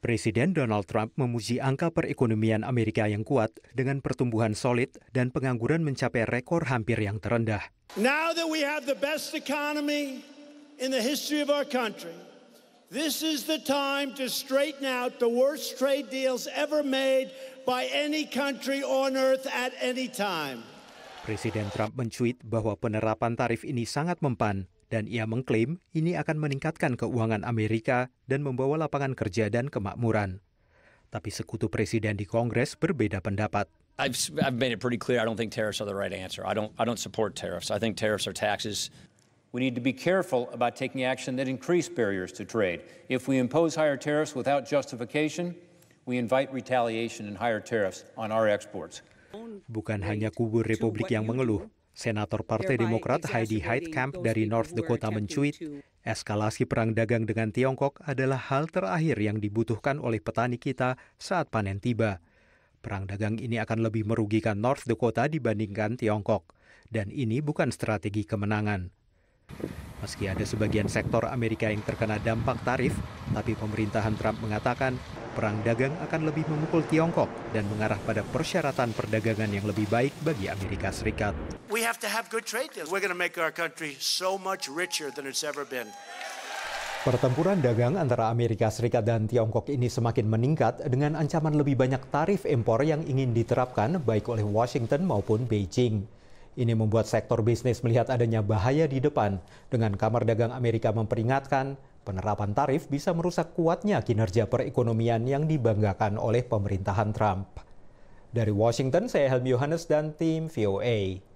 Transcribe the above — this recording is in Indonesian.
Presiden Donald Trump memuji angka perekonomian Amerika yang kuat dengan pertumbuhan solid dan pengangguran mencapai rekor hampir yang terendah. Now that we have the best economy in the history of our country, this is the time to straighten out the worst trade deals ever made by any country on earth at any time. Presiden Trump mencuit bahwa penerapan tarif ini sangat mempan dan ia mengklaim ini akan meningkatkan keuangan Amerika dan membawa lapangan kerja dan kemakmuran. Tapi sekutu presiden di Kongres berbeda pendapat. Bukan hanya kubu Republik yang mengeluh, Senator Partai Demokrat Heidi Heitkamp dari North Dakota mencuit, eskalasi perang dagang dengan Tiongkok adalah hal terakhir yang dibutuhkan oleh petani kita saat panen tiba. Perang dagang ini akan lebih merugikan North Dakota dibandingkan Tiongkok, dan ini bukan strategi kemenangan. Meski ada sebagian sektor Amerika yang terkena dampak tarif, tapi pemerintahan Trump mengatakan perang dagang akan lebih memukul Tiongkok dan mengarah pada persyaratan perdagangan yang lebih baik bagi Amerika Serikat. Pertempuran dagang antara Amerika Serikat dan Tiongkok ini semakin meningkat dengan ancaman lebih banyak tarif impor yang ingin diterapkan baik oleh Washington maupun Beijing. Ini membuat sektor bisnis melihat adanya bahaya di depan dengan Kamar Dagang Amerika memperingatkan penerapan tarif bisa merusak kuatnya kinerja perekonomian yang dibanggakan oleh pemerintahan Trump. Dari Washington, saya Helmi Yohanes dan tim VOA.